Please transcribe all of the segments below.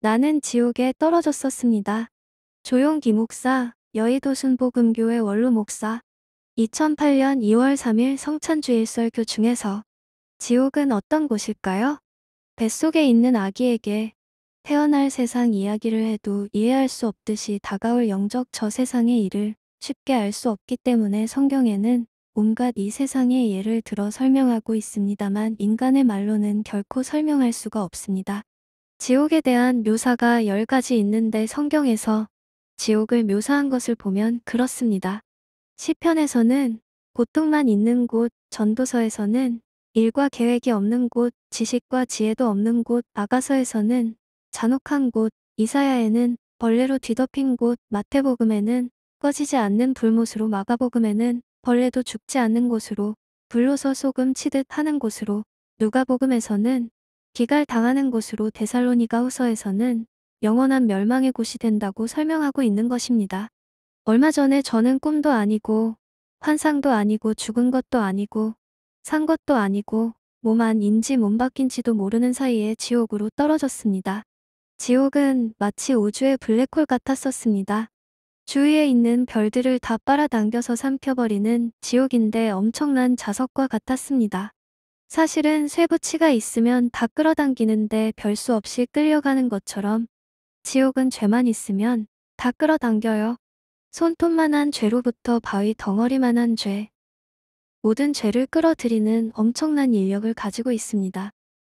나는 지옥에 떨어졌었습니다. 조용기 목사, 여의도 순복음교회 원로 목사. 2008년 2월 3일 성찬주일 설교 중에서 지옥은 어떤 곳일까요? 뱃속에 있는 아기에게 태어날 세상 이야기를 해도 이해할 수 없듯이 다가올 영적 저 세상의 일을 쉽게 알 수 없기 때문에 성경에는 온갖 이 세상의 예를 들어 설명하고 있습니다만 인간의 말로는 결코 설명할 수가 없습니다. 지옥에 대한 묘사가 열가지 있는데 성경에서 지옥을 묘사한 것을 보면 그렇습니다. 시편에서는 고통만 있는 곳, 전도서에서는 일과 계획이 없는 곳, 지식과 지혜도 없는 곳, 아가서에서는 잔혹한 곳, 이사야에는 벌레로 뒤덮인 곳, 마태복음에는 꺼지지 않는 불못으로 마가복음에는 벌레도 죽지 않는 곳으로 불로서 소금 치듯 하는 곳으로 누가복음에서는 기갈 당하는 곳으로 데살로니가 후서에서는 영원한 멸망의 곳이 된다고 설명하고 있는 것입니다. 얼마 전에 저는 꿈도 아니고 환상도 아니고 죽은 것도 아니고 산 것도 아니고 몸 안인지 몸바뀐지도 모르는 사이에 지옥으로 떨어졌습니다. 지옥은 마치 우주의 블랙홀 같았었습니다. 주위에 있는 별들을 다 빨아당겨서 삼켜버리는 지옥인데 엄청난 자석과 같았습니다. 사실은 쇠붙이가 있으면 다 끌어당기는데 별수 없이 끌려가는 것처럼 지옥은 죄만 있으면 다 끌어당겨요. 손톱만한 죄로부터 바위 덩어리만한 죄. 모든 죄를 끌어들이는 엄청난 인력을 가지고 있습니다.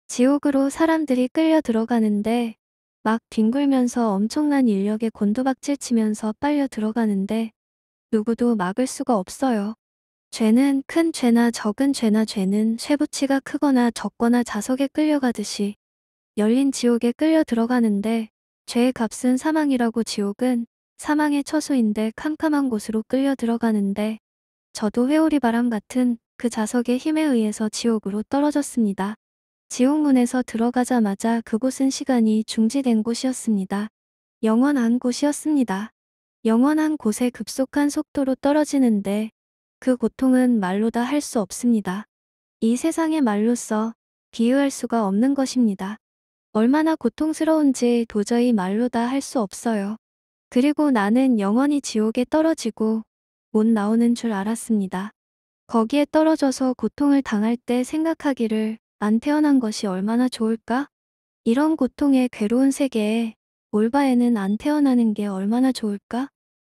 지옥으로 사람들이 끌려 들어가는데 막 뒹굴면서 엄청난 인력에 곤두박질 치면서 빨려 들어가는데 누구도 막을 수가 없어요. 죄는 큰 죄나 적은 죄나 죄는 쇠붙이가 크거나 적거나 자석에 끌려가듯이 열린 지옥에 끌려 들어가는데 죄의 값은 사망이라고 지옥은 사망의 처소인데 캄캄한 곳으로 끌려 들어가는데 저도 회오리 바람 같은 그 자석의 힘에 의해서 지옥으로 떨어졌습니다. 지옥문에서 들어가자마자 그곳은 시간이 중지된 곳이었습니다. 영원한 곳이었습니다. 영원한 곳에 급속한 속도로 떨어지는데 그 고통은 말로 다 할 수 없습니다. 이 세상의 말로써 비유할 수가 없는 것입니다. 얼마나 고통스러운지 도저히 말로 다 할 수 없어요. 그리고 나는 영원히 지옥에 떨어지고 못 나오는 줄 알았습니다. 거기에 떨어져서 고통을 당할 때 생각하기를 안 태어난 것이 얼마나 좋을까? 이런 고통의 괴로운 세계에 올바에는 안 태어나는 게 얼마나 좋을까?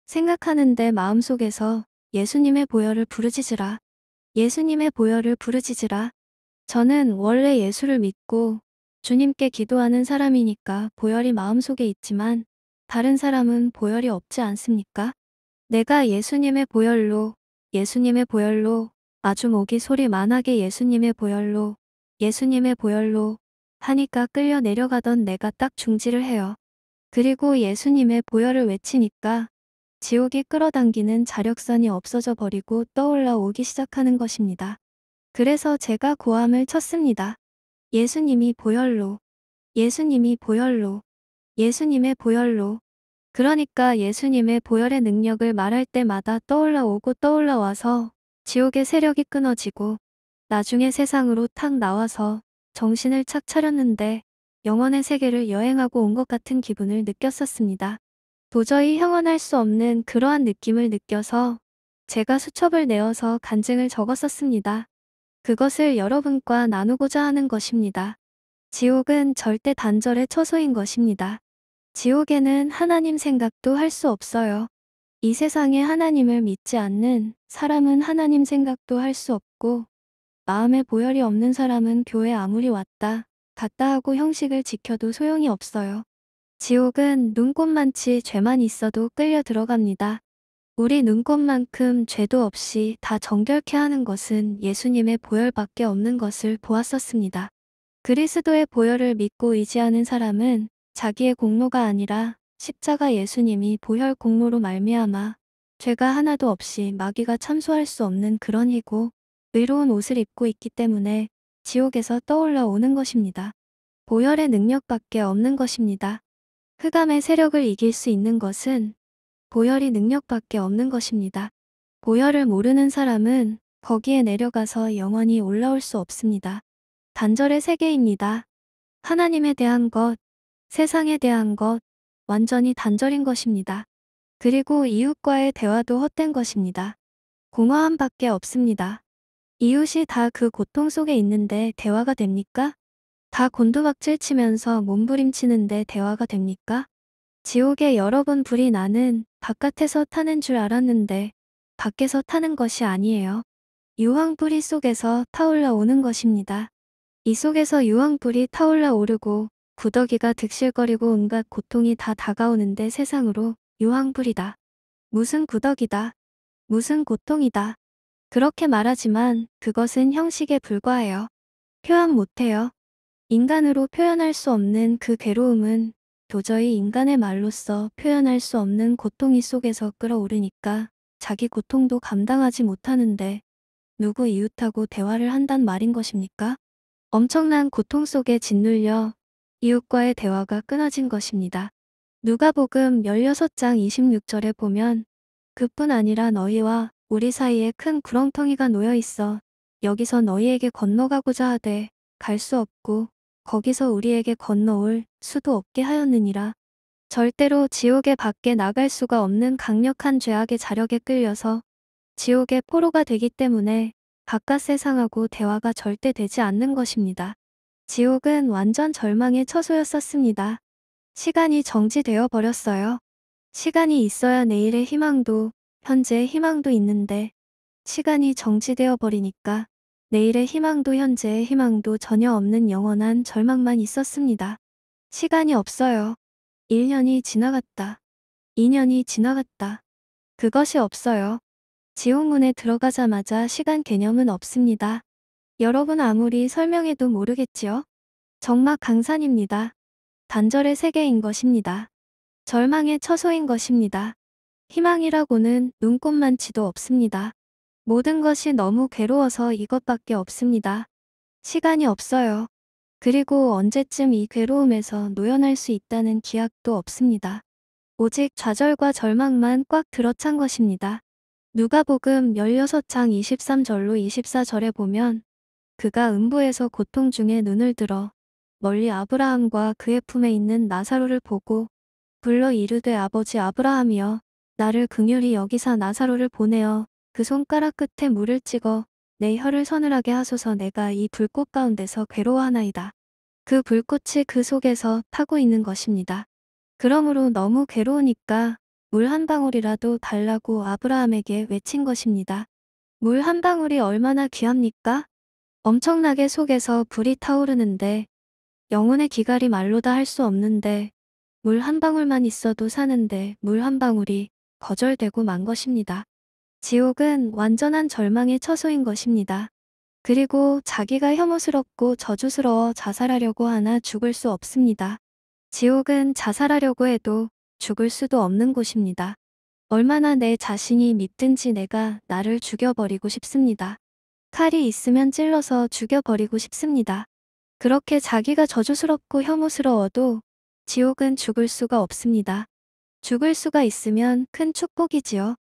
생각하는데 마음속에서 예수님의 보혈을 부르짖으라. 예수님의 보혈을 부르짖으라. 저는 원래 예수를 믿고 주님께 기도하는 사람이니까 보혈이 마음속에 있지만 다른 사람은 보혈이 없지 않습니까? 내가 예수님의 보혈로 예수님의 보혈로 아주 목이 소리 만하게 예수님의 보혈로 예수님의 보혈로 하니까 끌려 내려가던 내가 딱 중지를 해요. 그리고 예수님의 보혈을 외치니까 지옥이 끌어당기는 자력선이 없어져 버리고 떠올라 오기 시작하는 것입니다. 그래서 제가 고함을 쳤습니다. 예수님이 보혈로, 예수님이 보혈로, 예수님의 보혈로. 그러니까 예수님의 보혈의 능력을 말할 때마다 떠올라오고 떠올라와서 지옥의 세력이 끊어지고 나중에 세상으로 탁 나와서 정신을 착 차렸는데 영원의 세계를 여행하고 온 것 같은 기분을 느꼈었습니다. 도저히 형언할 수 없는 그러한 느낌을 느껴서 제가 수첩을 내어서 간증을 적었었습니다. 그것을 여러분과 나누고자 하는 것입니다. 지옥은 절대 단절의 처소인 것입니다. 지옥에는 하나님 생각도 할 수 없어요. 이 세상에 하나님을 믿지 않는 사람은 하나님 생각도 할 수 없고 마음에 보혈이 없는 사람은 교회 아무리 왔다 갔다 하고 형식을 지켜도 소용이 없어요. 지옥은 눈꽃만치 죄만 있어도 끌려 들어갑니다. 우리 눈꽃만큼 죄도 없이 다 정결케 하는 것은 예수님의 보혈밖에 없는 것을 보았었습니다. 그리스도의 보혈을 믿고 의지하는 사람은 자기의 공로가 아니라 십자가 예수님이 보혈 공로로 말미암아 죄가 하나도 없이 마귀가 참소할 수 없는 그런 희고 의로운 옷을 입고 있기 때문에 지옥에서 떠올라 오는 것입니다. 보혈의 능력밖에 없는 것입니다. 흑암의 세력을 이길 수 있는 것은 보혈이 능력밖에 없는 것입니다. 보혈을 모르는 사람은 거기에 내려가서 영원히 올라올 수 없습니다. 단절의 세계입니다. 하나님에 대한 것, 세상에 대한 것, 완전히 단절인 것입니다. 그리고 이웃과의 대화도 헛된 것입니다. 공허함밖에 없습니다. 이웃이 다 그 고통 속에 있는데 대화가 됩니까? 다 곤두박질 치면서 몸부림치는데 대화가 됩니까? 지옥에 여러 번 불이 나는 바깥에서 타는 줄 알았는데 밖에서 타는 것이 아니에요. 유황불이 속에서 타올라 오는 것입니다. 이 속에서 유황불이 타올라 오르고 구더기가 득실거리고 온갖 고통이 다 다가오는데 세상으로 유황불이다. 무슨 구더기다. 무슨 고통이다. 그렇게 말하지만 그것은 형식에 불과해요. 표현 못해요. 인간으로 표현할 수 없는 그 괴로움은 도저히 인간의 말로써 표현할 수 없는 고통이 속에서 끌어오르니까 자기 고통도 감당하지 못하는데 누구 이웃하고 대화를 한단 말인 것입니까? 엄청난 고통 속에 짓눌려 이웃과의 대화가 끊어진 것입니다. 누가복음 16장 26절에 보면 그뿐 아니라 너희와 우리 사이에 큰 구렁텅이가 놓여 있어 여기서 너희에게 건너가고자 하되 갈 수 없고 거기서 우리에게 건너올 수도 없게 하였느니라. 절대로 지옥에 밖에 나갈 수가 없는 강력한 죄악의 자력에 끌려서 지옥의 포로가 되기 때문에 바깥 세상하고 대화가 절대 되지 않는 것입니다. 지옥은 완전 절망의 처소였었습니다. 시간이 정지되어 버렸어요. 시간이 있어야 내일의 희망도 현재의 희망도 있는데 시간이 정지되어 버리니까 내일의 희망도 현재의 희망도 전혀 없는 영원한 절망만 있었습니다. 시간이 없어요. 1년이 지나갔다. 2년이 지나갔다. 그것이 없어요. 지옥문에 들어가자마자 시간 개념은 없습니다. 여러분 아무리 설명해도 모르겠지요? 정막 강산입니다. 단절의 세계인 것입니다. 절망의 처소인 것입니다. 희망이라고는 눈꽃만치도 없습니다. 모든 것이 너무 괴로워서 이것밖에 없습니다. 시간이 없어요. 그리고 언제쯤 이 괴로움에서 노연할 수 있다는 기약도 없습니다. 오직 좌절과 절망만 꽉 들어찬 것입니다. 누가복음 16장 23절로 24절에 보면 그가 음부에서 고통 중에 눈을 들어 멀리 아브라함과 그의 품에 있는 나사로를 보고 불러 이르되 아버지 아브라함이여 나를 긍휼히 여기사 나사로를 보내어 그 손가락 끝에 물을 찍어 내 혀를 서늘하게 하소서 내가 이 불꽃 가운데서 괴로워하나이다. 그 불꽃이 그 속에서 타고 있는 것입니다. 그러므로 너무 괴로우니까 물 한 방울이라도 달라고 아브라함에게 외친 것입니다. 물 한 방울이 얼마나 귀합니까? 엄청나게 속에서 불이 타오르는데 영혼의 기갈이 말로다 할 수 없는데 물 한 방울만 있어도 사는데 물 한 방울이 거절되고 만 것입니다. 지옥은 완전한 절망의 처소인 것입니다. 그리고 자기가 혐오스럽고 저주스러워 자살하려고 하나 죽을 수 없습니다. 지옥은 자살하려고 해도 죽을 수도 없는 곳입니다. 얼마나 내 자신이 믿든지 내가 나를 죽여버리고 싶습니다. 칼이 있으면 찔러서 죽여버리고 싶습니다. 그렇게 자기가 저주스럽고 혐오스러워도 지옥은 죽을 수가 없습니다. 죽을 수가 있으면 큰 축복이지요.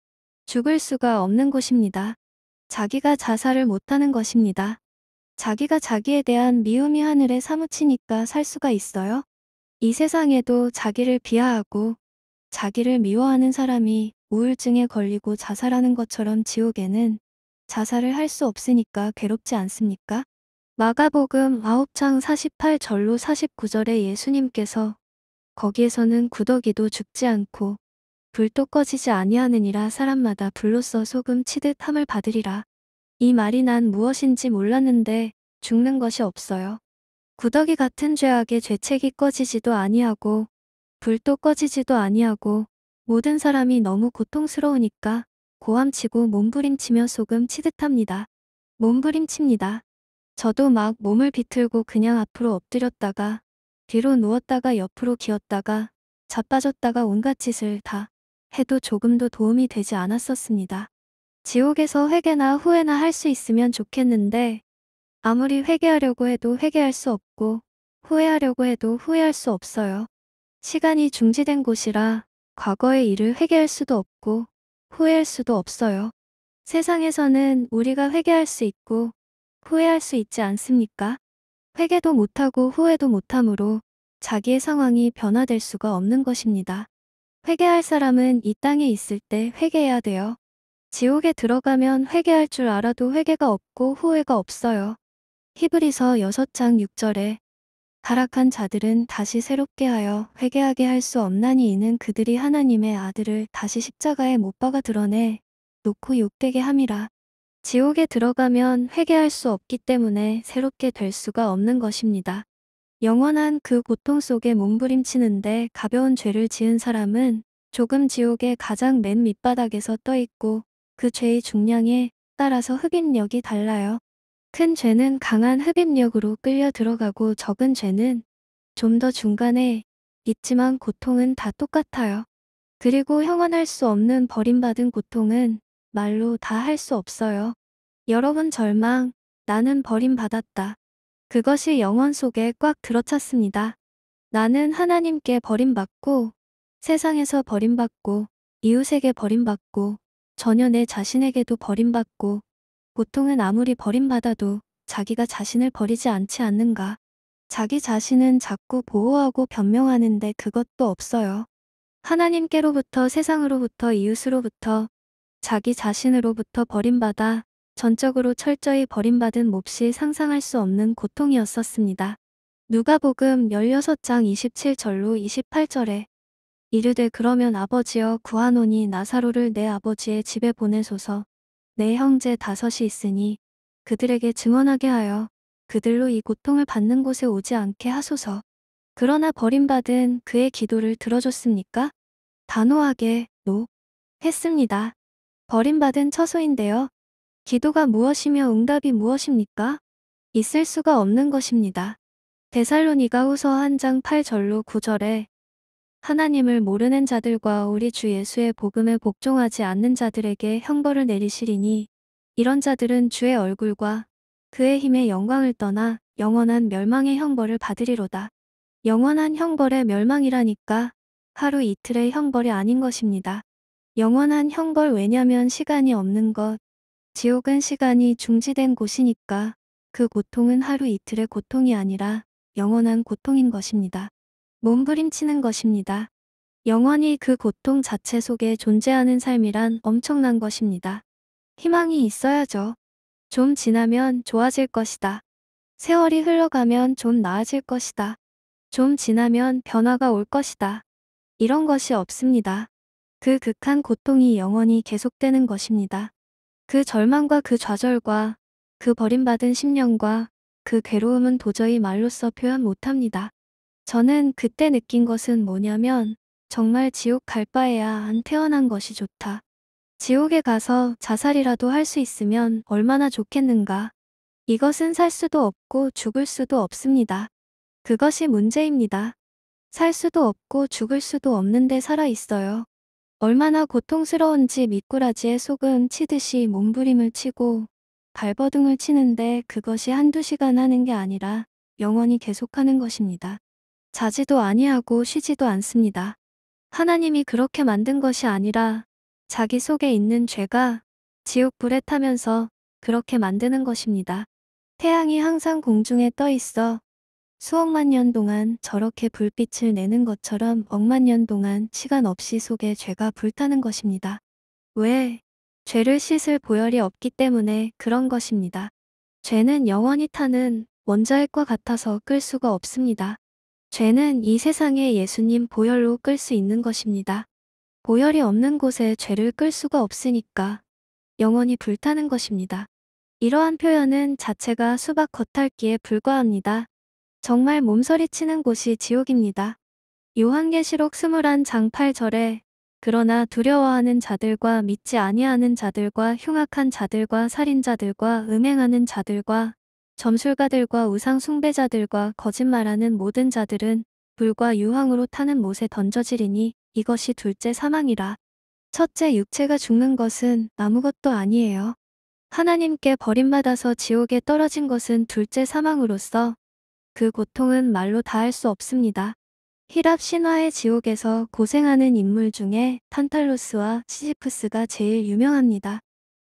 죽을 수가 없는 곳입니다. 자기가 자살을 못하는 것입니다. 자기가 자기에 대한 미움이 하늘에 사무치니까 살 수가 있어요? 이 세상에도 자기를 비하하고 자기를 미워하는 사람이 우울증에 걸리고 자살하는 것처럼 지옥에는 자살을 할 수 없으니까 괴롭지 않습니까? 마가복음 9장 48절로 49절에 예수님께서 거기에서는 구더기도 죽지 않고 불도 꺼지지 아니하느니라 사람마다 불로써 소금 치듯 함을 받으리라. 이 말이 난 무엇인지 몰랐는데 죽는 것이 없어요. 구더기 같은 죄악의 죄책이 꺼지지도 아니하고 불도 꺼지지도 아니하고 모든 사람이 너무 고통스러우니까 고함치고 몸부림치며 소금 치듯합니다. 몸부림칩니다. 저도 막 몸을 비틀고 그냥 앞으로 엎드렸다가 뒤로 누웠다가 옆으로 기었다가 자빠졌다가 온갖 짓을 다 해도 조금도 도움이 되지 않았었습니다. 지옥에서 회개나 후회나 할 수 있으면 좋겠는데 아무리 회개하려고 해도 회개할 수 없고 후회하려고 해도 후회할 수 없어요. 시간이 중지된 곳이라 과거의 일을 회개할 수도 없고 후회할 수도 없어요. 세상에서는 우리가 회개할 수 있고 후회할 수 있지 않습니까? 회개도 못하고 후회도 못하므로 자기의 상황이 변화될 수가 없는 것입니다. 회개할 사람은 이 땅에 있을 때 회개해야 돼요. 지옥에 들어가면 회개할 줄 알아도 회개가 없고 후회가 없어요. 히브리서 6장 6절에 타락한 자들은 다시 새롭게 하여 회개하게 할 수 없나니 이는 그들이 하나님의 아들을 다시 십자가에 못 박아 드러내 놓고 욕되게 함이라. 지옥에 들어가면 회개할 수 없기 때문에 새롭게 될 수가 없는 것입니다. 영원한 그 고통 속에 몸부림치는데 가벼운 죄를 지은 사람은 조금 지옥의 가장 맨 밑바닥에서 떠있고 그 죄의 중량에 따라서 흡입력이 달라요. 큰 죄는 강한 흡입력으로 끌려 들어가고 적은 죄는 좀 더 중간에 있지만 고통은 다 똑같아요. 그리고 형언할 수 없는 버림받은 고통은 말로 다 할 수 없어요. 여러분 절망, 나는 버림받았다. 그것이 영혼 속에 꽉 들어찼습니다. 나는 하나님께 버림받고 세상에서 버림받고 이웃에게 버림받고 전혀 내 자신에게도 버림받고 보통은 아무리 버림받아도 자기가 자신을 버리지 않지 않는가. 자기 자신은 자꾸 보호하고 변명하는데 그것도 없어요. 하나님께로부터 세상으로부터 이웃으로부터 자기 자신으로부터 버림받아 전적으로 철저히 버림받은 몹시 상상할 수 없는 고통이었었습니다. 누가복음 16장 27절로 28절에 이르되 그러면 아버지여 구하노니 나사로를 내 아버지의 집에 보내소서 내 형제 다섯이 있으니 그들에게 증언하게 하여 그들로 이 고통을 받는 곳에 오지 않게 하소서. 그러나 버림받은 그의 기도를 들어줬습니까? 단호하게 노 했습니다. 버림받은 처소인데요. 기도가 무엇이며 응답이 무엇입니까? 있을 수가 없는 것입니다. 데살로니가 후서 한장 8절로 9절에 하나님을 모르는 자들과 우리 주 예수의 복음에 복종하지 않는 자들에게 형벌을 내리시리니 이런 자들은 주의 얼굴과 그의 힘의 영광을 떠나 영원한 멸망의 형벌을 받으리로다. 영원한 형벌의 멸망이라니까 하루 이틀의 형벌이 아닌 것입니다. 영원한 형벌 왜냐면 시간이 없는 것, 지옥은 시간이 중지된 곳이니까 그 고통은 하루 이틀의 고통이 아니라 영원한 고통인 것입니다. 몸부림치는 것입니다. 영원히 그 고통 자체 속에 존재하는 삶이란 엄청난 것입니다. 희망이 있어야죠. 좀 지나면 좋아질 것이다. 세월이 흘러가면 좀 나아질 것이다. 좀 지나면 변화가 올 것이다. 이런 것이 없습니다. 그 극한 고통이 영원히 계속되는 것입니다. 그 절망과 그 좌절과 그 버림받은 10년과 그 괴로움은 도저히 말로써 표현 못합니다. 저는 그때 느낀 것은 뭐냐면 정말 지옥 갈 바에야 안 태어난 것이 좋다. 지옥에 가서 자살이라도 할 수 있으면 얼마나 좋겠는가. 이것은 살 수도 없고 죽을 수도 없습니다. 그것이 문제입니다. 살 수도 없고 죽을 수도 없는데 살아 있어요. 얼마나 고통스러운지 미꾸라지에 속은 치듯이 몸부림을 치고 발버둥을 치는데 그것이 한두 시간 하는 게 아니라 영원히 계속하는 것입니다. 자지도 아니하고 쉬지도 않습니다. 하나님이 그렇게 만든 것이 아니라 자기 속에 있는 죄가 지옥불에 타면서 그렇게 만드는 것입니다. 태양이 항상 공중에 떠 있어 수억만 년 동안 저렇게 불빛을 내는 것처럼 억만 년 동안 시간 없이 속에 죄가 불타는 것입니다. 왜? 죄를 씻을 보혈이 없기 때문에 그런 것입니다. 죄는 영원히 타는 원자핵과 같아서 끌 수가 없습니다. 죄는 이 세상에 예수님 보혈로 끌 수 있는 것입니다. 보혈이 없는 곳에 죄를 끌 수가 없으니까 영원히 불타는 것입니다. 이러한 표현은 자체가 수박 겉핥기에 불과합니다. 정말 몸서리치는 곳이 지옥입니다. 요한계시록 21장 8절에 그러나 두려워하는 자들과 믿지 아니하는 자들과 흉악한 자들과 살인자들과 음행하는 자들과 점술가들과 우상 숭배자들과 거짓말하는 모든 자들은 불과 유황으로 타는 못에 던져지리니 이것이 둘째 사망이라. 첫째 육체가 죽는 것은 아무것도 아니에요. 하나님께 버림받아서 지옥에 떨어진 것은 둘째 사망으로서 그 고통은 말로 다 할 수 없습니다. 히랍 신화의 지옥에서 고생하는 인물 중에 탄탈로스와 시시프스가 제일 유명합니다.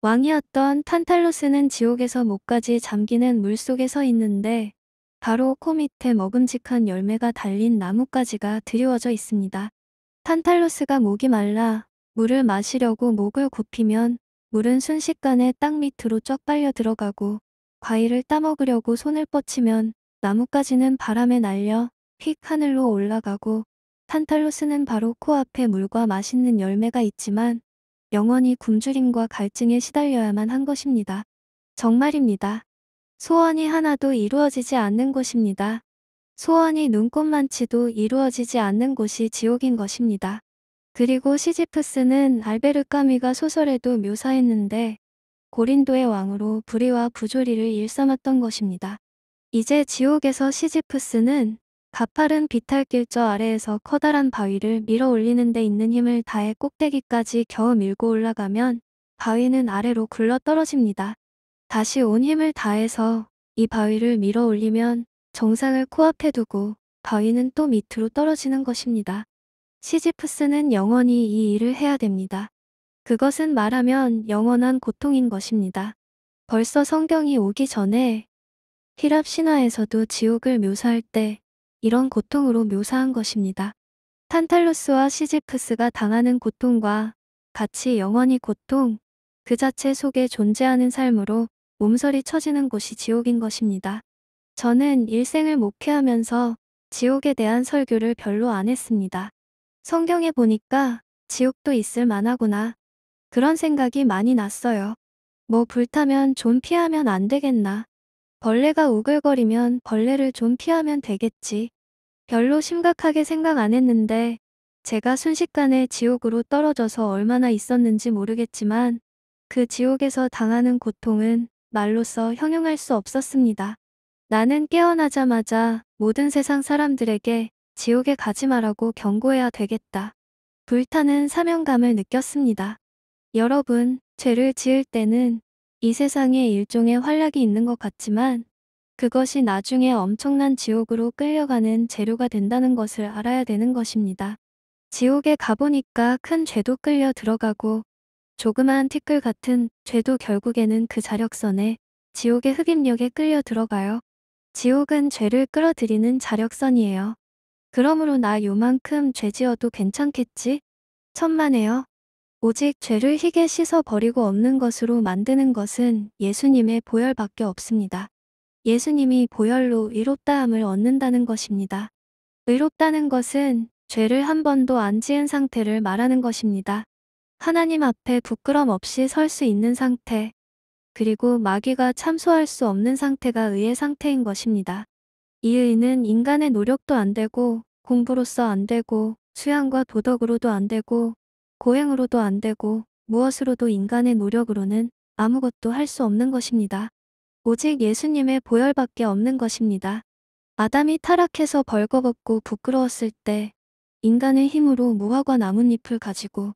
왕이었던 탄탈로스는 지옥에서 목까지 잠기는 물속에 서 있는데 바로 코 밑에 먹음직한 열매가 달린 나뭇가지가 드리워져 있습니다. 탄탈로스가 목이 말라 물을 마시려고 목을 굽히면 물은 순식간에 땅 밑으로 쩍 빨려 들어가고 과일을 따먹으려고 손을 뻗치면 나뭇가지는 바람에 날려 휙 하늘로 올라가고 탄탈로스는 바로 코앞에 물과 맛있는 열매가 있지만 영원히 굶주림과 갈증에 시달려야만 한 것입니다. 정말입니다. 소원이 하나도 이루어지지 않는 곳입니다. 소원이 눈꽃만치도 이루어지지 않는 곳이 지옥인 것입니다. 그리고 시지프스는 알베르 까미가 소설에도 묘사했는데 고린도의 왕으로 불의와 부조리를 일삼았던 것입니다. 이제 지옥에서 시지프스는 가파른 비탈길저 아래에서 커다란 바위를 밀어 올리는 데 있는 힘을 다해 꼭대기까지 겨우 밀고 올라가면 바위는 아래로 굴러 떨어집니다. 다시 온 힘을 다해서 이 바위를 밀어 올리면 정상을 코앞에 두고 바위는 또 밑으로 떨어지는 것입니다. 시지프스는 영원히 이 일을 해야 됩니다. 그것은 말하면 영원한 고통인 것입니다. 벌써 성경이 오기 전에 히랍 신화에서도 지옥을 묘사할 때 이런 고통으로 묘사한 것입니다. 탄탈로스와 시지프스가 당하는 고통과 같이 영원히 고통, 그 자체 속에 존재하는 삶으로 몸서리 쳐지는 곳이 지옥인 것입니다. 저는 일생을 목회하면서 지옥에 대한 설교를 별로 안 했습니다. 성경에 보니까 지옥도 있을 만하구나. 그런 생각이 많이 났어요. 뭐 불타면 존 피하면 안 되겠나. 벌레가 우글거리면 벌레를 좀 피하면 되겠지. 별로 심각하게 생각 안 했는데 제가 순식간에 지옥으로 떨어져서 얼마나 있었는지 모르겠지만 그 지옥에서 당하는 고통은 말로써 형용할 수 없었습니다. 나는 깨어나자마자 모든 세상 사람들에게 지옥에 가지 말라고 경고해야 되겠다. 불타는 사명감을 느꼈습니다. 여러분, 죄를 지을 때는 이 세상에 일종의 활락이 있는 것 같지만 그것이 나중에 엄청난 지옥으로 끌려가는 재료가 된다는 것을 알아야 되는 것입니다. 지옥에 가보니까 큰 죄도 끌려 들어가고 조그마한 티끌 같은 죄도 결국에는 그 자력선에 지옥의 흑입력에 끌려 들어가요. 지옥은 죄를 끌어들이는 자력선이에요. 그러므로 나 요만큼 죄 지어도 괜찮겠지? 천만에요. 오직 죄를 희게 씻어버리고 없는 것으로 만드는 것은 예수님의 보혈밖에 없습니다. 예수님이 보혈로 의롭다함을 얻는다는 것입니다. 의롭다는 것은 죄를 한 번도 안 지은 상태를 말하는 것입니다. 하나님 앞에 부끄럼 없이 설 수 있는 상태, 그리고 마귀가 참소할 수 없는 상태가 의의 상태인 것입니다. 이 의는 인간의 노력도 안 되고, 공부로서 안 되고, 수양과 도덕으로도 안 되고, 고행으로도 안 되고 무엇으로도 인간의 노력으로는 아무것도 할 수 없는 것입니다. 오직 예수님의 보혈밖에 없는 것입니다. 아담이 타락해서 벌거벗고 부끄러웠을 때 인간의 힘으로 무화과 나뭇잎을 가지고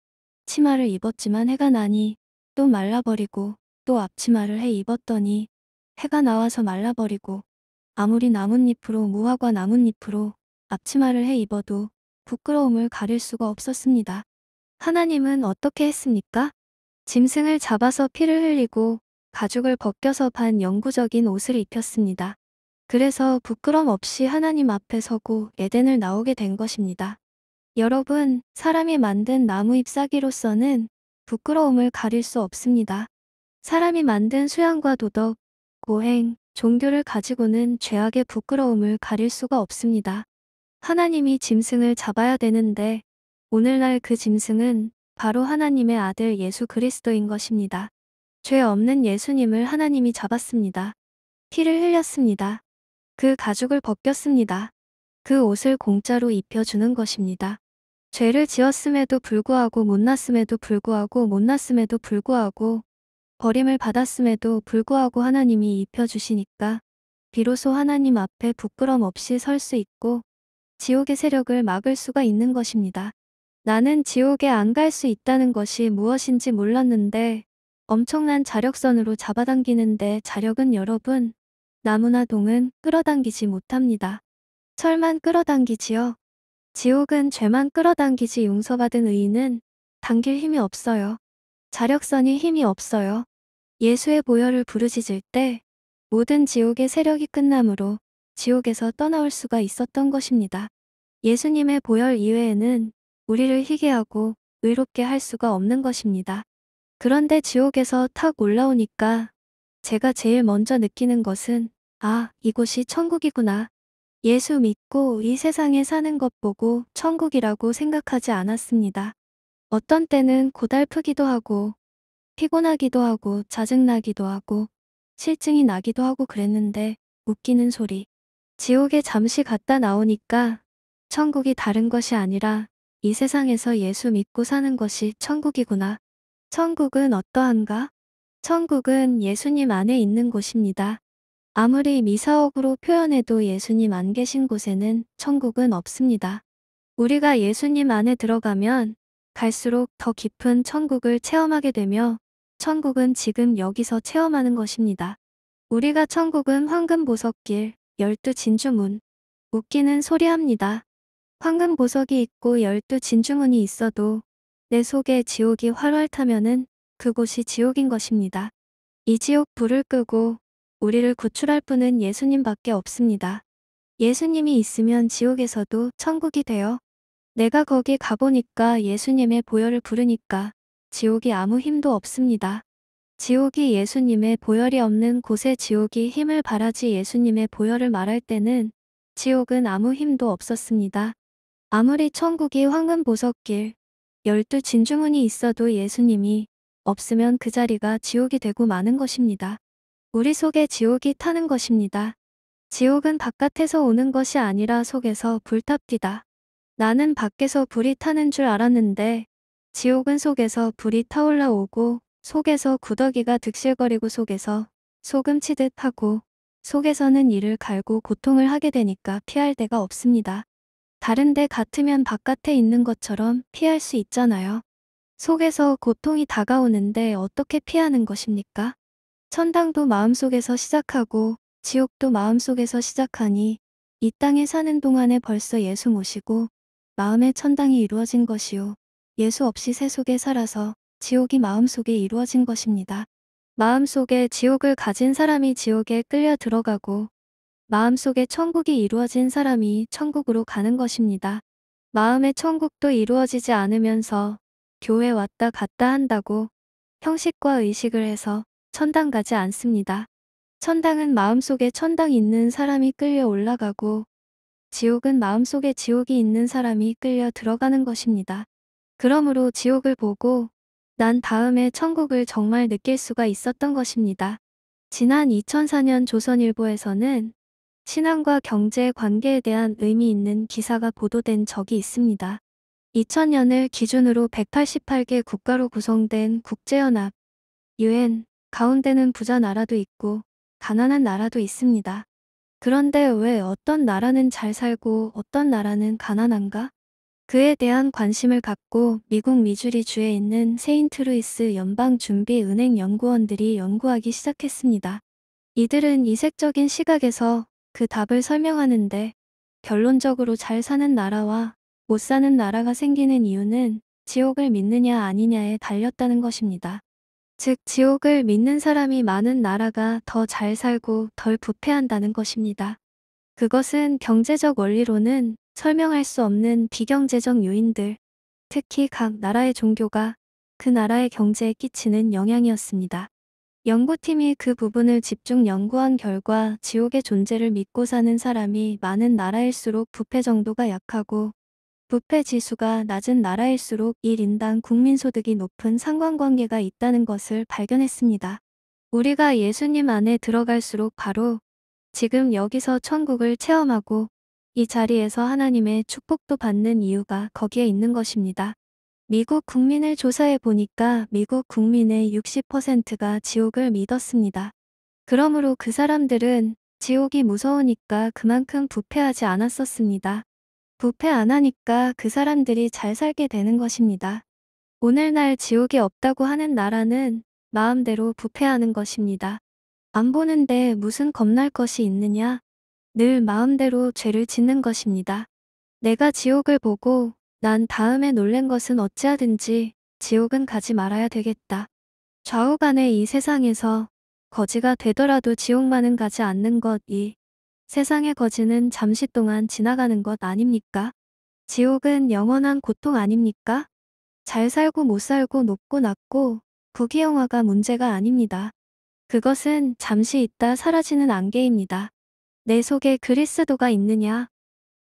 치마를 입었지만 해가 나니 또 말라버리고 또 앞치마를 해 입었더니 해가 나와서 말라버리고 아무리 나뭇잎으로 무화과 나뭇잎으로 앞치마를 해 입어도 부끄러움을 가릴 수가 없었습니다. 하나님은 어떻게 했습니까? 짐승을 잡아서 피를 흘리고 가죽을 벗겨서 반 영구적인 옷을 입혔습니다. 그래서 부끄럼 없이 하나님 앞에 서고 에덴을 나오게 된 것입니다. 여러분, 사람이 만든 나무 잎사귀로서는 부끄러움을 가릴 수 없습니다. 사람이 만든 수양과 도덕, 고행, 종교를 가지고는 죄악의 부끄러움을 가릴 수가 없습니다. 하나님이 짐승을 잡아야 되는데 오늘날 그 짐승은 바로 하나님의 아들 예수 그리스도인 것입니다. 죄 없는 예수님을 하나님이 잡았습니다. 피를 흘렸습니다. 그 가죽을 벗겼습니다. 그 옷을 공짜로 입혀주는 것입니다. 죄를 지었음에도 불구하고 못났음에도 불구하고 못났음에도 불구하고 버림을 받았음에도 불구하고 하나님이 입혀주시니까 비로소 하나님 앞에 부끄럼 없이 설 수 있고 지옥의 세력을 막을 수가 있는 것입니다. 나는 지옥에 안 갈 수 있다는 것이 무엇인지 몰랐는데 엄청난 자력선으로 잡아당기는데 자력은 여러분 나무나 동은 끌어당기지 못합니다. 철만 끌어당기지요. 지옥은 죄만 끌어당기지 용서받은 의인은 당길 힘이 없어요. 자력선이 힘이 없어요. 예수의 보혈을 부르짖을 때 모든 지옥의 세력이 끝나므로 지옥에서 떠나올 수가 있었던 것입니다. 예수님의 보혈 이외에는 우리를 희게 하고 의롭게 할 수가 없는 것입니다. 그런데 지옥에서 탁 올라오니까 제가 제일 먼저 느끼는 것은 아, 이곳이 천국이구나. 예수 믿고 이 세상에 사는 것 보고 천국이라고 생각하지 않았습니다. 어떤 때는 고달프기도 하고 피곤하기도 하고 짜증나기도 하고 실증이 나기도 하고 그랬는데 웃기는 소리. 지옥에 잠시 갔다 나오니까 천국이 다른 것이 아니라 이 세상에서 예수 믿고 사는 것이 천국이구나. 천국은 어떠한가? 천국은 예수님 안에 있는 곳입니다. 아무리 미사옥으로 표현해도 예수님 안 계신 곳에는 천국은 없습니다. 우리가 예수님 안에 들어가면 갈수록 더 깊은 천국을 체험하게 되며 천국은 지금 여기서 체험하는 것입니다. 우리가 천국은 황금 보석길, 열두 진주문, 웃기는 소리합니다. 황금 보석이 있고 열두 진주문이 있어도 내 속에 지옥이 활활 타면은 그곳이 지옥인 것입니다. 이 지옥 불을 끄고 우리를 구출할 분은 예수님밖에 없습니다. 예수님이 있으면 지옥에서도 천국이 되어 내가 거기 가보니까 예수님의 보혈을 부르니까 지옥이 아무 힘도 없습니다. 지옥이 예수님의 보혈이 없는 곳에 지옥이 힘을 바라지 예수님의 보혈을 말할 때는 지옥은 아무 힘도 없었습니다. 아무리 천국이 황금보석길, 열두 진주문이 있어도 예수님이 없으면 그 자리가 지옥이 되고 마는 것입니다. 우리 속에 지옥이 타는 것입니다. 지옥은 바깥에서 오는 것이 아니라 속에서 불탑디다. 나는 밖에서 불이 타는 줄 알았는데 지옥은 속에서 불이 타올라오고 속에서 구더기가 득실거리고 속에서 소금치듯 하고 속에서는 이를 갈고 고통을 하게 되니까 피할 데가 없습니다. 다른데 같으면 바깥에 있는 것처럼 피할 수 있잖아요. 속에서 고통이 다가오는데 어떻게 피하는 것입니까? 천당도 마음속에서 시작하고 지옥도 마음속에서 시작하니 이 땅에 사는 동안에 벌써 예수 모시고 마음의 천당이 이루어진 것이요. 예수 없이 새속에 살아서 지옥이 마음속에 이루어진 것입니다. 마음속에 지옥을 가진 사람이 지옥에 끌려 들어가고 마음속에 천국이 이루어진 사람이 천국으로 가는 것입니다. 마음의 천국도 이루어지지 않으면서 교회 왔다 갔다 한다고 형식과 의식을 해서 천당 가지 않습니다. 천당은 마음속에 천당 있는 사람이 끌려 올라가고 지옥은 마음속에 지옥이 있는 사람이 끌려 들어가는 것입니다. 그러므로 지옥을 보고 난 다음에 천국을 정말 느낄 수가 있었던 것입니다. 지난 2004년 조선일보에서는 신앙과 경제 관계에 대한 의미 있는 기사가 보도된 적이 있습니다. 2000년을 기준으로 188개 국가로 구성된 국제연합, UN, 가운데는 부자 나라도 있고 가난한 나라도 있습니다. 그런데 왜 어떤 나라는 잘 살고 어떤 나라는 가난한가? 그에 대한 관심을 갖고 미국 미주리주에 있는 세인트루이스 연방준비은행 연구원들이 연구하기 시작했습니다. 이들은 이색적인 시각에서 그 답을 설명하는데 결론적으로 잘 사는 나라와 못 사는 나라가 생기는 이유는 지옥을 믿느냐 아니냐에 달렸다는 것입니다. 즉 지옥을 믿는 사람이 많은 나라가 더 잘 살고 덜 부패한다는 것입니다. 그것은 경제적 원리로는 설명할 수 없는 비경제적 요인들, 특히 각 나라의 종교가 그 나라의 경제에 끼치는 영향이었습니다. 연구팀이 그 부분을 집중 연구한 결과 지옥의 존재를 믿고 사는 사람이 많은 나라일수록 부패 정도가 약하고 부패 지수가 낮은 나라일수록 1인당 국민소득이 높은 상관관계가 있다는 것을 발견했습니다. 우리가 예수님 안에 들어갈수록 바로 지금 여기서 천국을 체험하고 이 자리에서 하나님의 축복도 받는 이유가 거기에 있는 것입니다. 미국 국민을 조사해 보니까 미국 국민의 60%가 지옥을 믿었습니다. 그러므로 그 사람들은 지옥이 무서우니까 그만큼 부패하지 않았었습니다. 부패 안 하니까 그 사람들이 잘 살게 되는 것입니다. 오늘날 지옥이 없다고 하는 나라는 마음대로 부패하는 것입니다. 안 보는데 무슨 겁날 것이 있느냐? 늘 마음대로 죄를 짓는 것입니다. 내가 지옥을 보고 난 다음에 놀란 것은 어찌하든지 지옥은 가지 말아야 되겠다. 좌우간에이 세상에서 거지가 되더라도 지옥만은 가지 않는 것이 세상의 거지는 잠시 동안 지나가는 것 아닙니까? 지옥은 영원한 고통 아닙니까? 잘 살고 못 살고 높고 낮고 부귀영화가 문제가 아닙니다. 그것은 잠시 있다 사라지는 안개입니다. 내 속에 그리스도가 있느냐?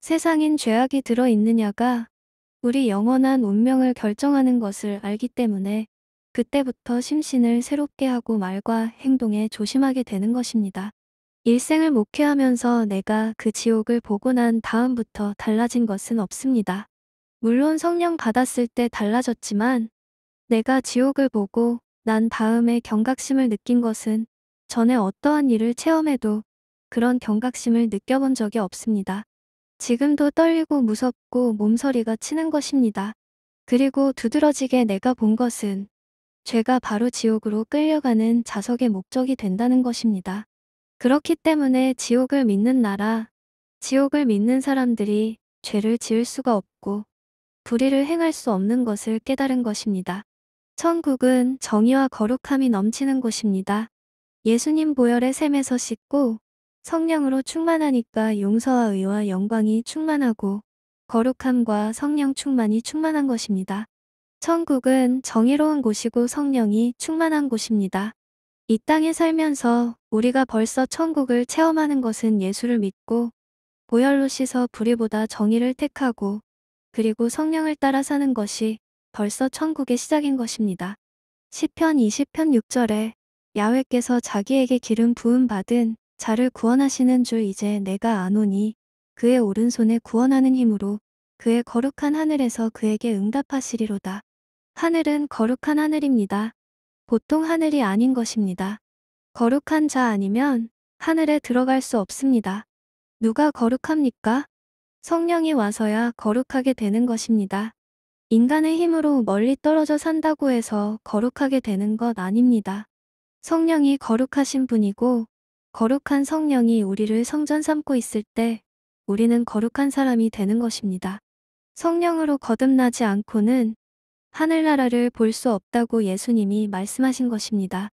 세상인 죄악이 들어 있느냐가 우리 영원한 운명을 결정하는 것을 알기 때문에 그때부터 심신을 새롭게 하고 말과 행동에 조심하게 되는 것입니다. 일생을 목회하면서 내가 그 지옥을 보고 난 다음부터 달라진 것은 없습니다. 물론 성령 받았을 때 달라졌지만 내가 지옥을 보고 난 다음에 경각심을 느낀 것은 전에 어떠한 일을 체험해도 그런 경각심을 느껴본 적이 없습니다. 지금도 떨리고 무섭고 몸서리가 치는 것입니다. 그리고 두드러지게 내가 본 것은 죄가 바로 지옥으로 끌려가는 자석의 목적이 된다는 것입니다. 그렇기 때문에 지옥을 믿는 나라, 지옥을 믿는 사람들이 죄를 지을 수가 없고 불의를 행할 수 없는 것을 깨달은 것입니다. 천국은 정의와 거룩함이 넘치는 곳입니다. 예수님 보혈의 샘에서 씻고 성령으로 충만하니까 용서와 의와 영광이 충만하고 거룩함과 성령 충만이 충만한 것입니다. 천국은 정의로운 곳이고 성령이 충만한 곳입니다. 이 땅에 살면서 우리가 벌써 천국을 체험하는 것은 예수를 믿고 보혈로 씻어 불의보다 정의를 택하고 그리고 성령을 따라 사는 것이 벌써 천국의 시작인 것입니다. 시편 20편 6절에 야외께서 자기에게 기름 부음 받은 자를 구원하시는 줄 이제 내가 아노니 그의 오른손에 구원하는 힘으로 그의 거룩한 하늘에서 그에게 응답하시리로다. 하늘은 거룩한 하늘입니다. 보통 하늘이 아닌 것입니다. 거룩한 자 아니면 하늘에 들어갈 수 없습니다. 누가 거룩합니까? 성령이 와서야 거룩하게 되는 것입니다. 인간의 힘으로 멀리 떨어져 산다고 해서 거룩하게 되는 것 아닙니다. 성령이 거룩하신 분이고 거룩한 성령이 우리를 성전 삼고 있을 때 우리는 거룩한 사람이 되는 것입니다. 성령으로 거듭나지 않고는 하늘나라를 볼 수 없다고 예수님이 말씀하신 것입니다.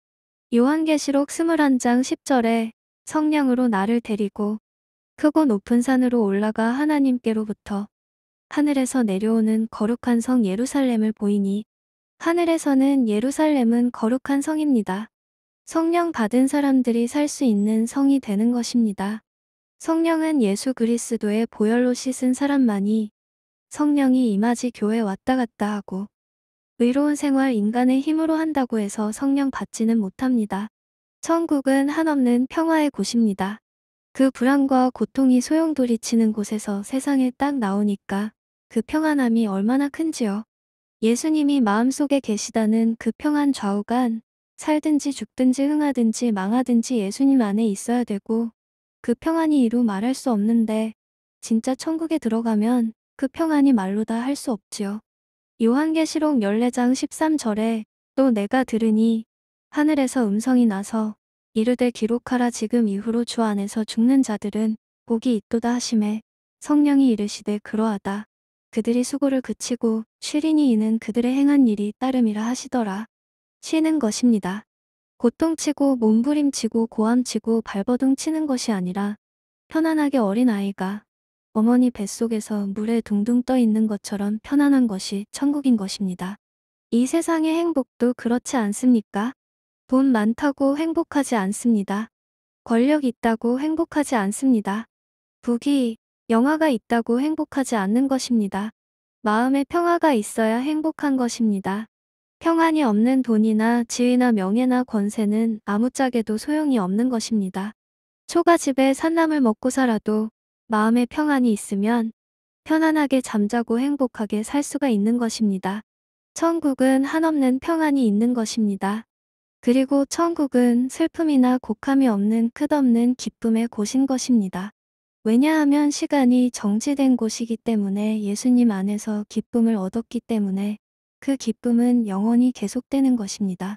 요한계시록 21장 10절에 성령으로 나를 데리고 크고 높은 산으로 올라가 하나님께로부터 하늘에서 내려오는 거룩한 성 예루살렘을 보이니 하늘에서는 예루살렘은 거룩한 성입니다. 성령 받은 사람들이 살 수 있는 성이 되는 것입니다. 성령은 예수 그리스도의 보혈로 씻은 사람만이 성령이 임하지 교회 왔다 갔다 하고 의로운 생활 인간의 힘으로 한다고 해서 성령 받지는 못합니다. 천국은 한없는 평화의 곳입니다. 그 불안과 고통이 소용돌이치는 곳에서 세상에 딱 나오니까 그 평안함이 얼마나 큰지요. 예수님이 마음속에 계시다는 그 평안 좌우간 살든지 죽든지 흥하든지 망하든지 예수님 안에 있어야 되고 그 평안이 이루 말할 수 없는데 진짜 천국에 들어가면 그 평안이 말로 다할 수 없지요. 요한계시록 14장 13절에 또 내가 들으니 하늘에서 음성이 나서 이르되 기록하라 지금 이후로 주 안에서 죽는 자들은 복이 있도다 하심에 성령이 이르시되 그러하다. 그들이 수고를 그치고 쉬리니 이는 그들의 행한 일이 따름이라 하시더라. 치는 것입니다. 고통치고 몸부림치고 고함치고 발버둥 치는 것이 아니라 편안하게 어린아이가 어머니 뱃속에서 물에 둥둥 떠 있는 것처럼 편안한 것이 천국인 것입니다. 이 세상의 행복도 그렇지 않습니까? 돈 많다고 행복하지 않습니다. 권력 있다고 행복하지 않습니다. 부귀, 영화가 있다고 행복하지 않는 것입니다. 마음의 평화가 있어야 행복한 것입니다. 평안이 없는 돈이나 지위나 명예나 권세는 아무짝에도 소용이 없는 것입니다. 초가집에 산나물 먹고 살아도 마음의 평안이 있으면 편안하게 잠자고 행복하게 살 수가 있는 것입니다. 천국은 한없는 평안이 있는 것입니다. 그리고 천국은 슬픔이나 곡함이 없는 끝없는 기쁨의 곳인 것입니다. 왜냐하면 시간이 정지된 곳이기 때문에 예수님 안에서 기쁨을 얻었기 때문에 그 기쁨은 영원히 계속되는 것입니다.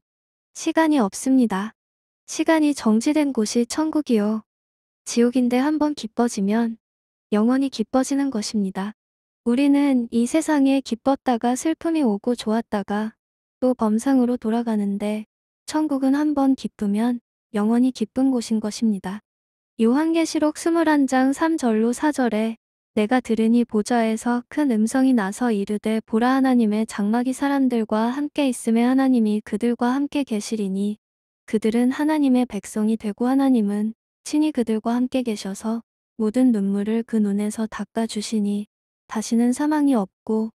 시간이 없습니다. 시간이 정지된 곳이 천국이요. 지옥인데 한번 기뻐지면 영원히 기뻐지는 것입니다. 우리는 이 세상에 기뻤다가 슬픔이 오고 좋았다가 또 범상으로 돌아가는데 천국은 한번 기쁘면 영원히 기쁜 곳인 것입니다. 요한계시록 21장 3절로 4절에 내가 들으니 보좌에서 큰 음성이 나서 이르되 보라 하나님의 장막이 사람들과 함께 있음에 하나님이 그들과 함께 계시리니 그들은 하나님의 백성이 되고 하나님은 친히 그들과 함께 계셔서 모든 눈물을 그 눈에서 닦아주시니 다시는 사망이 없고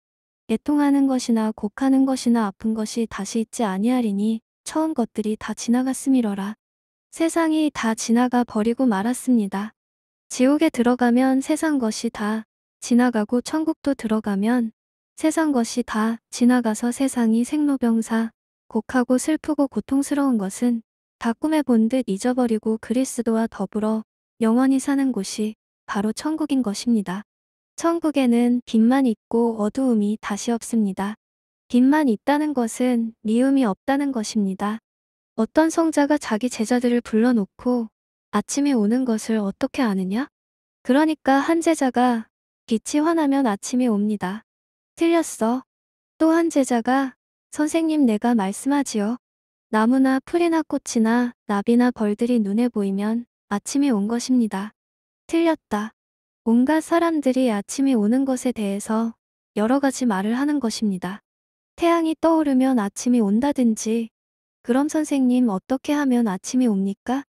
애통하는 것이나 곡하는 것이나 아픈 것이 다시 있지 아니하리니 처음 것들이 다 지나갔음이러라. 세상이 다 지나가 버리고 말았습니다. 지옥에 들어가면 세상 것이 다 지나가고 천국도 들어가면 세상 것이 다 지나가서 세상이 생로병사 곡하고 슬프고 고통스러운 것은 다 꿈에 본 듯 잊어버리고 그리스도와 더불어 영원히 사는 곳이 바로 천국인 것입니다. 천국에는 빛만 있고 어두움이 다시 없습니다. 빛만 있다는 것은 미움이 없다는 것입니다. 어떤 성자가 자기 제자들을 불러놓고 아침이 오는 것을 어떻게 아느냐? 그러니까 한제자가 빛이 환하면 아침이 옵니다. 틀렸어. 또 한제자가 선생님 내가 말씀하지요. 나무나 풀이나 꽃이나 나비나 벌들이 눈에 보이면 아침이 온 것입니다. 틀렸다. 온갖 사람들이 아침이 오는 것에 대해서 여러 가지 말을 하는 것입니다. 태양이 떠오르면 아침이 온다든지 그럼 선생님 어떻게 하면 아침이 옵니까?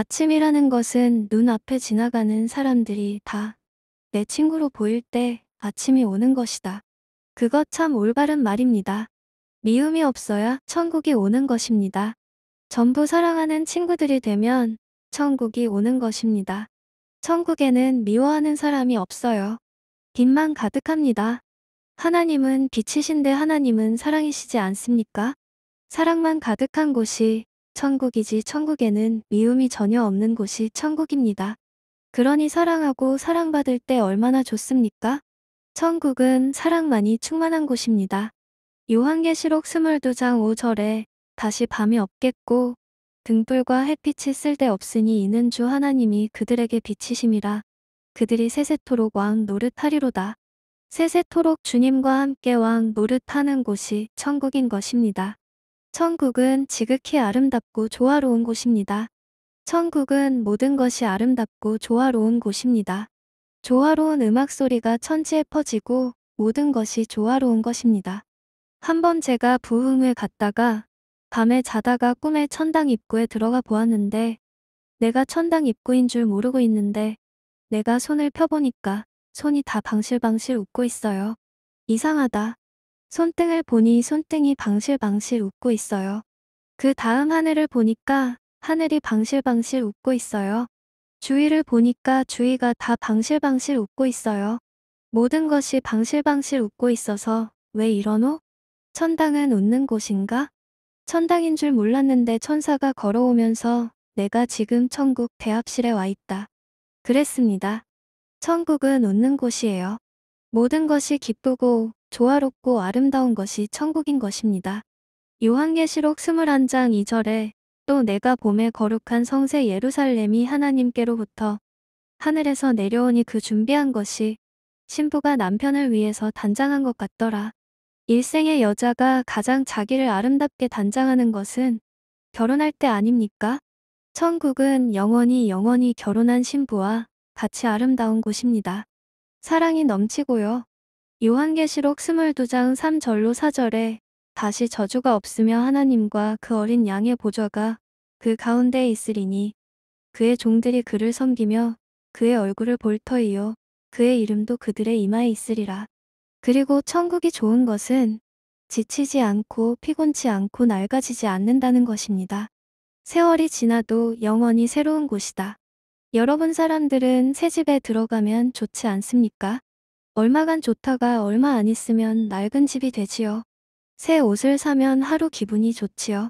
아침이라는 것은 눈앞에 지나가는 사람들이 다 내 친구로 보일 때 아침이 오는 것이다. 그것 참 올바른 말입니다. 미움이 없어야 천국이 오는 것입니다. 전부 사랑하는 친구들이 되면 천국이 오는 것입니다. 천국에는 미워하는 사람이 없어요. 빛만 가득합니다. 하나님은 빛이신데 하나님은 사랑이시지 않습니까? 사랑만 가득한 곳이 천국이지 천국에는 미움이 전혀 없는 곳이 천국입니다. 그러니 사랑하고 사랑받을 때 얼마나 좋습니까? 천국은 사랑만이 충만한 곳입니다. 요한계시록 22장 5절에 다시 밤이 없겠고 등불과 햇빛이 쓸데없으니 이는 주 하나님이 그들에게 비치심이라 그들이 세세토록 왕 노릇하리로다. 세세토록 주님과 함께 왕 노릇하는 곳이 천국인 것입니다. 천국은 지극히 아름답고 조화로운 곳입니다. 천국은 모든 것이 아름답고 조화로운 곳입니다. 조화로운 음악 소리가 천지에 퍼지고 모든 것이 조화로운 것입니다. 한번 제가 부흥을 갔다가 밤에 자다가 꿈에 천당 입구에 들어가 보았는데 내가 천당 입구인 줄 모르고 있는데 내가 손을 펴보니까 손이 다 방실방실 웃고 있어요. 이상하다. 손등을 보니 손등이 방실방실 웃고 있어요. 그 다음 하늘을 보니까 하늘이 방실방실 웃고 있어요. 주위를 보니까 주위가 다 방실방실 웃고 있어요. 모든 것이 방실방실 웃고 있어서 왜 이러노? 천당은 웃는 곳인가? 천당인 줄 몰랐는데 천사가 걸어오면서 내가 지금 천국 대합실에 와 있다. 그랬습니다. 천국은 웃는 곳이에요. 모든 것이 기쁘고 조화롭고 아름다운 것이 천국인 것입니다. 요한계시록 21장 2절에 또 내가 봄에 거룩한 성세 예루살렘이 하나님께로부터 하늘에서 내려오니 그 준비한 것이 신부가 남편을 위해서 단장한 것 같더라. 일생의 여자가 가장 자기를 아름답게 단장하는 것은 결혼할 때 아닙니까? 천국은 영원히 영원히 결혼한 신부와 같이 아름다운 곳입니다. 사랑이 넘치고요. 요한계시록 22장 3절로 4절에 다시 저주가 없으며 하나님과 그 어린 양의 보좌가 그 가운데 있으리니 그의 종들이 그를 섬기며 그의 얼굴을 볼터이요 그의 이름도 그들의 이마에 있으리라. 그리고 천국이 좋은 것은 지치지 않고 피곤치 않고 낡아지지 않는다는 것입니다. 세월이 지나도 영원히 새로운 곳이다. 여러분 사람들은 새 집에 들어가면 좋지 않습니까? 얼마간 좋다가 얼마 안 있으면 낡은 집이 되지요. 새 옷을 사면 하루 기분이 좋지요.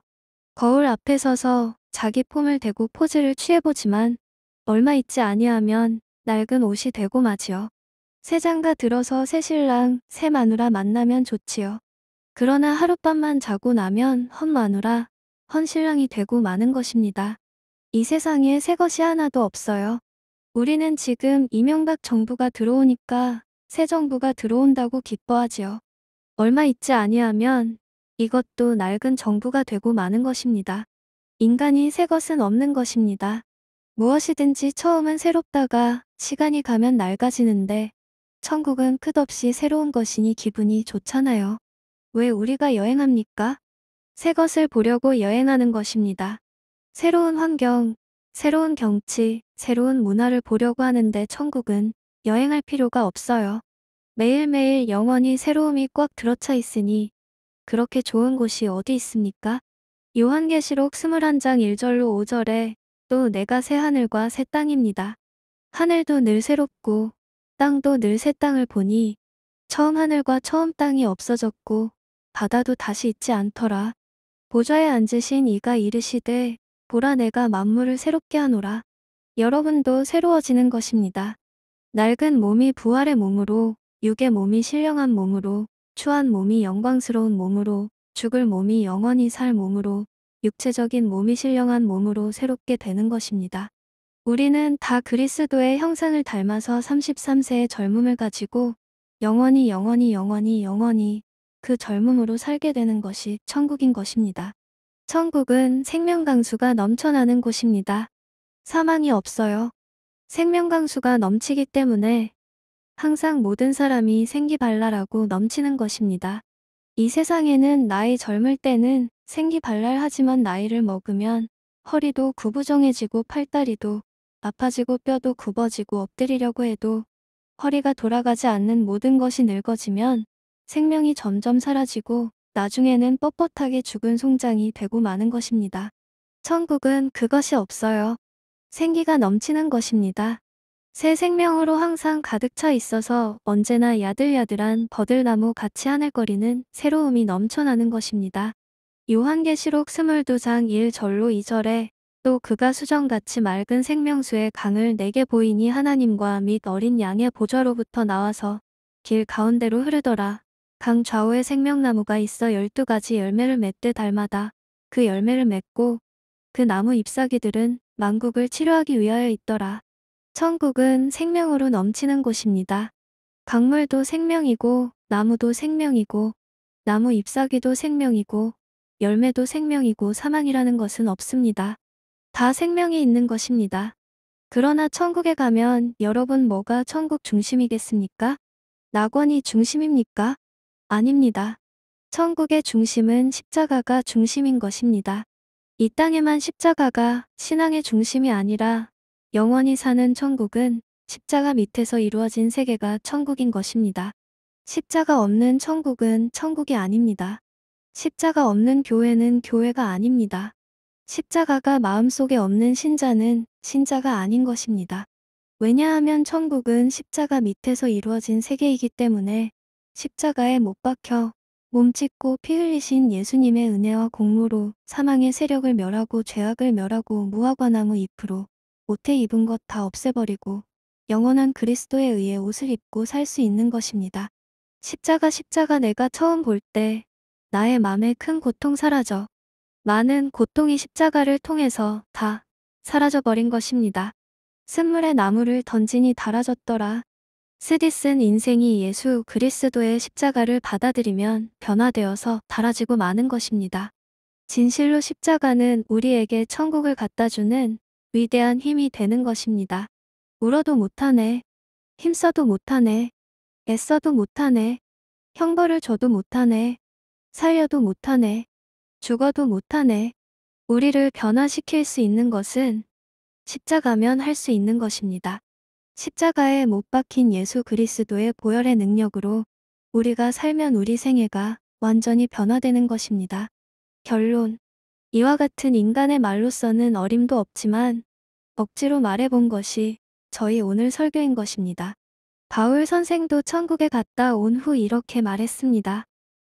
거울 앞에 서서 자기 폼을 대고 포즈를 취해보지만 얼마 있지 아니하면 낡은 옷이 되고 마지요. 새 장가 들어서 새 신랑, 새 마누라 만나면 좋지요. 그러나 하룻밤만 자고 나면 헛 마누라, 헌 신랑이 되고 마는 것입니다. 이 세상에 새 것이 하나도 없어요. 우리는 지금 이명박 정부가 들어오니까 새 정부가 들어온다고 기뻐하지요. 얼마 있지 아니하면 이것도 낡은 정부가 되고 마는 것입니다. 인간이 새 것은 없는 것입니다. 무엇이든지 처음은 새롭다가 시간이 가면 낡아지는데 천국은 끝없이 새로운 것이니 기분이 좋잖아요. 왜 우리가 여행합니까? 새 것을 보려고 여행하는 것입니다. 새로운 환경, 새로운 경치, 새로운 문화를 보려고 하는데 천국은 여행할 필요가 없어요. 매일매일 영원히 새로움이 꽉 들어차 있으니 그렇게 좋은 곳이 어디 있습니까? 요한계시록 21장 1절로 5절에 또 내가 새 하늘과 새 땅입니다. 하늘도 늘 새롭고 땅도 늘 새 땅을 보니 처음 하늘과 처음 땅이 없어졌고 바다도 다시 있지 않더라. 보좌에 앉으신 이가 이르시되 보라 내가 만물을 새롭게 하노라. 여러분도 새로워지는 것입니다. 낡은 몸이 부활의 몸으로 육의 몸이 신령한 몸으로 추한 몸이 영광스러운 몸으로 죽을 몸이 영원히 살 몸으로 육체적인 몸이 신령한 몸으로 새롭게 되는 것입니다. 우리는 다 그리스도의 형상을 닮아서 33세의 젊음을 가지고 영원히 영원히 영원히 영원히 그 젊음으로 살게 되는 것이 천국인 것입니다. 천국은 생명강수가 넘쳐나는 곳입니다. 사망이 없어요. 생명강수가 넘치기 때문에 항상 모든 사람이 생기발랄하고 넘치는 것입니다. 이 세상에는 나이 젊을 때는 생기발랄하지만 나이를 먹으면 허리도 구부정해지고 팔다리도 아파지고 뼈도 굽어지고 엎드리려고 해도 허리가 돌아가지 않는 모든 것이 늙어지면 생명이 점점 사라지고 나중에는 뻣뻣하게 죽은 송장이 되고 마는 것입니다. 천국은 그것이 없어요. 생기가 넘치는 것입니다. 새 생명으로 항상 가득 차 있어서 언제나 야들야들한 버들나무 같이 하늘거리는 새로움이 넘쳐나는 것입니다. 요한계시록 22장 1절로 2절에 또 그가 수정같이 맑은 생명수의 강을 내게 보이니 하나님과 및 어린 양의 보좌로부터 나와서 길 가운데로 흐르더라. 강 좌우에 생명나무가 있어 열두 가지 열매를 맺듯 달마다 그 열매를 맺고 그 나무 잎사귀들은 만국을 치료하기 위하여 있더라. 천국은 생명으로 넘치는 곳입니다. 강물도 생명이고 나무도 생명이고 나무 잎사귀도 생명이고 열매도 생명이고 사망이라는 것은 없습니다. 다 생명이 있는 것입니다. 그러나 천국에 가면 여러분 뭐가 천국 중심이겠습니까? 낙원이 중심입니까? 아닙니다. 천국의 중심은 십자가가 중심인 것입니다. 이 땅에만 십자가가 신앙의 중심이 아니라 영원히 사는 천국은 십자가 밑에서 이루어진 세계가 천국인 것입니다. 십자가 없는 천국은 천국이 아닙니다. 십자가 없는 교회는 교회가 아닙니다. 십자가가 마음속에 없는 신자는 신자가 아닌 것입니다. 왜냐하면 천국은 십자가 밑에서 이루어진 세계이기 때문에 십자가에 못 박혀 몸짓고 피 흘리신 예수님의 은혜와 공로로 사망의 세력을 멸하고 죄악을 멸하고 무화과나무 잎으로 옷에 입은 것 다 없애버리고 영원한 그리스도에 의해 옷을 입고 살 수 있는 것입니다. 십자가 십자가 내가 처음 볼 때 나의 맘에 큰 고통 사라져 많은 고통이 십자가를 통해서 다 사라져버린 것입니다. 쓴물에 나무를 던지니 달아졌더라 스디슨 인생이 예수 그리스도의 십자가를 받아들이면 변화되어서 달아지고 마는 것입니다. 진실로 십자가는 우리에게 천국을 갖다주는 위대한 힘이 되는 것입니다. 울어도 못하네. 힘써도 못하네. 애써도 못하네. 형벌을 줘도 못하네. 살려도 못하네. 죽어도 못하네. 우리를 변화시킬 수 있는 것은 십자가면 할 수 있는 것입니다. 십자가에 못 박힌 예수 그리스도의 보혈의 능력으로 우리가 살면 우리 생애가 완전히 변화되는 것입니다. 결론 이와 같은 인간의 말로서는 어림도 없지만 억지로 말해본 것이 저희 오늘 설교인 것입니다. 바울 선생도 천국에 갔다 온 후 이렇게 말했습니다.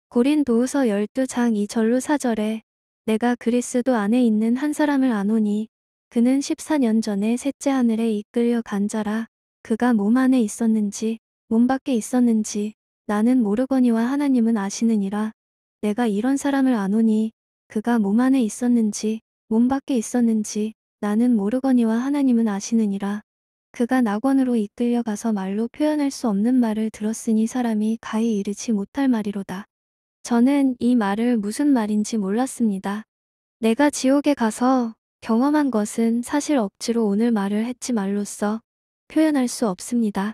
고린도후서 12장 2절로 4절에 내가 그리스도 안에 있는 한 사람을 아노니 그는 14년 전에 셋째 하늘에 이끌려 간 자라 그가 몸 안에 있었는지 몸 밖에 있었는지 나는 모르거니와 하나님은 아시느니라 내가 이런 사람을 아노니 그가 몸 안에 있었는지 몸 밖에 있었는지 나는 모르거니와 하나님은 아시느니라 그가 낙원으로 이끌려 가서 말로 표현할 수 없는 말을 들었으니 사람이 가히 이르지 못할 말이로다 저는 이 말을 무슨 말인지 몰랐습니다 내가 지옥에 가서 경험한 것은 사실 억지로 오늘 말을 했지 말로써 표현할 수 없습니다.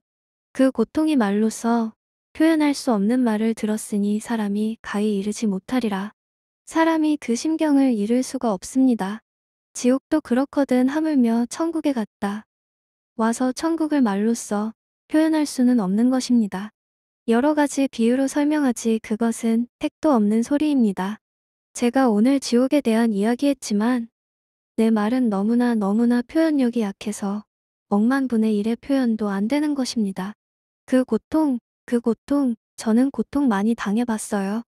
그 고통이 말로써 표현할 수 없는 말을 들었으니 사람이 가히 이르지 못하리라. 사람이 그 심경을 이룰 수가 없습니다. 지옥도 그렇거든 하물며 천국에 갔다. 와서 천국을 말로써 표현할 수는 없는 것입니다. 여러 가지 비유로 설명하지 그것은 택도 없는 소리입니다. 제가 오늘 지옥에 대한 이야기했지만 내 말은 너무나 너무나 표현력이 약해서 억만분의 일의 표현도 안 되는 것입니다. 그 고통, 그 고통, 저는 고통 많이 당해봤어요.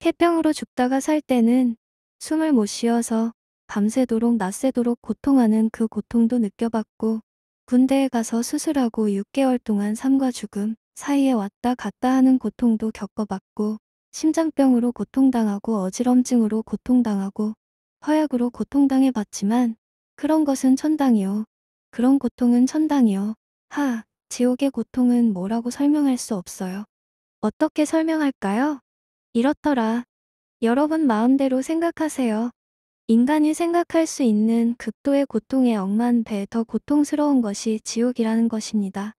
폐병으로 죽다가 살 때는 숨을 못 쉬어서 밤새도록 낮새도록 고통하는 그 고통도 느껴봤고 군대에 가서 수술하고 6개월 동안 삶과 죽음 사이에 왔다 갔다 하는 고통도 겪어봤고 심장병으로 고통당하고 어지럼증으로 고통당하고 허약으로 고통당해 봤지만 그런 것은 천당이요. 그런 고통은 천당이요. 하, 지옥의 고통은 뭐라고 설명할 수 없어요. 어떻게 설명할까요? 이렇더라. 여러분 마음대로 생각하세요. 인간이 생각할 수 있는 극도의 고통에 억만 배 더 고통스러운 것이 지옥이라는 것입니다.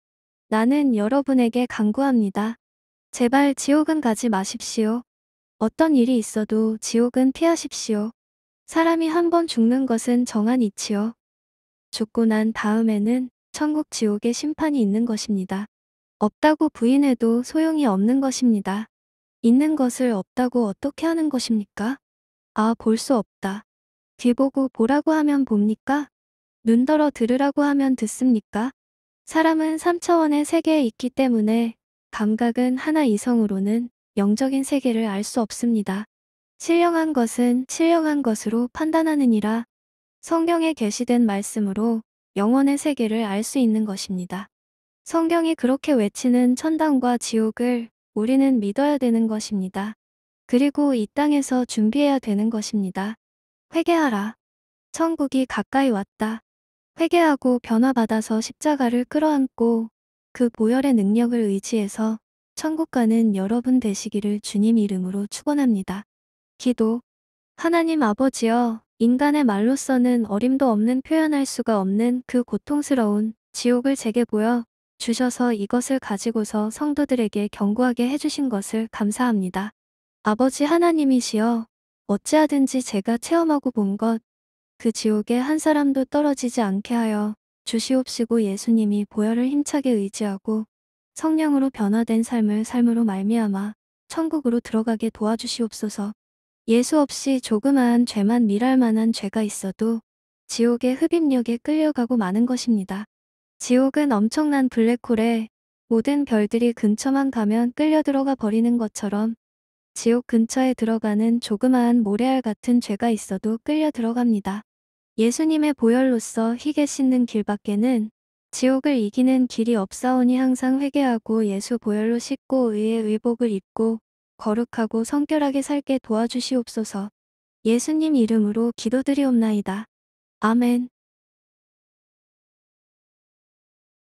나는 여러분에게 강구합니다. 제발 지옥은 가지 마십시오. 어떤 일이 있어도 지옥은 피하십시오. 사람이 한 번 죽는 것은 정한 이치요. 죽고 난 다음에는 천국 지옥의 심판이 있는 것입니다. 없다고 부인해도 소용이 없는 것입니다. 있는 것을 없다고 어떻게 하는 것입니까? 아, 볼 수 없다. 뒤 보고 보라고 하면 봅니까? 눈 떨어 들으라고 하면 듣습니까? 사람은 3차원의 세계에 있기 때문에 감각은 하나 이성으로는 영적인 세계를 알 수 없습니다. 신령한 것은 신령한 것으로 판단하느니라 성경에 게시된 말씀으로 영원의 세계를 알 수 있는 것입니다. 성경이 그렇게 외치는 천당과 지옥을 우리는 믿어야 되는 것입니다. 그리고 이 땅에서 준비해야 되는 것입니다. 회개하라. 천국이 가까이 왔다. 회개하고 변화받아서 십자가를 끌어안고 그 보혈의 능력을 의지해서 천국 가는 여러분 되시기를 주님 이름으로 축원합니다. 기도. 하나님 아버지여, 인간의 말로서는 어림도 없는 표현할 수가 없는 그 고통스러운 지옥을 제게 보여 주셔서 이것을 가지고서 성도들에게 경고하게 해주신 것을 감사합니다. 아버지 하나님이시여, 어찌하든지 제가 체험하고 본 것, 그 지옥에 한 사람도 떨어지지 않게 하여 주시옵시고 예수님이 보혈을 힘차게 의지하고 성령으로 변화된 삶을 삶으로 말미암아 천국으로 들어가게 도와주시옵소서. 예수 없이 조그마한 죄만 밀할 만한 죄가 있어도 지옥의 흡입력에 끌려가고 마는 것입니다. 지옥은 엄청난 블랙홀에 모든 별들이 근처만 가면 끌려 들어가 버리는 것처럼 지옥 근처에 들어가는 조그마한 모래알 같은 죄가 있어도 끌려 들어갑니다. 예수님의 보혈로서 희게 씻는 길밖에는 지옥을 이기는 길이 없사오니 항상 회개하고 예수 보혈로 씻고 의의 의복을 입고 거룩하고 성결하게 살게 도와주시옵소서. 예수님 이름으로 기도드리옵나이다. 아멘.